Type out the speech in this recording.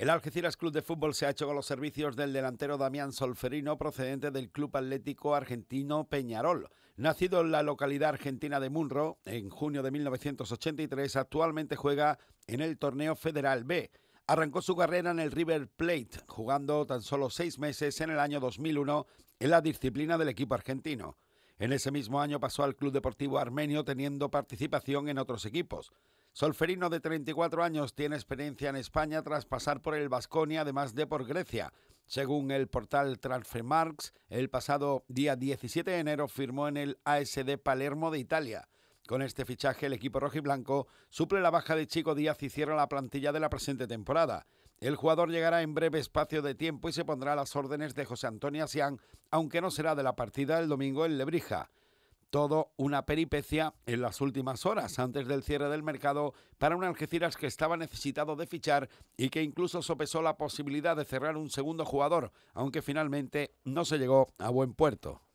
El Algeciras Club de Fútbol se ha hecho con los servicios del delantero Damián Solferino procedente del Club Atlético Argentino Peñarol. Nacido en la localidad argentina de Munro en junio de 1983, actualmente juega en el torneo Federal B. Arrancó su carrera en el River Plate, jugando tan solo seis meses en el año 2001 en la disciplina del equipo argentino. En ese mismo año pasó al Club Deportivo Armenio teniendo participación en otros equipos. Solferino, de 34 años, tiene experiencia en España tras pasar por el Vasconia, además de por Grecia. Según el portal Transfermarkt, el pasado día 17 de enero firmó en el ASD Palermo de Italia. Con este fichaje, el equipo blanco suple la baja de Chico Díaz y cierra la plantilla de la presente temporada. El jugador llegará en breve espacio de tiempo y se pondrá a las órdenes de José Antonio Asián, aunque no será de la partida el domingo en Lebrija todo una peripecia en las últimas horas antes del cierre del mercado para un Algeciras que estaba necesitado de fichar y que incluso sopesó la posibilidad de cerrar un segundo jugador, aunque finalmente no se llegó a buen puerto.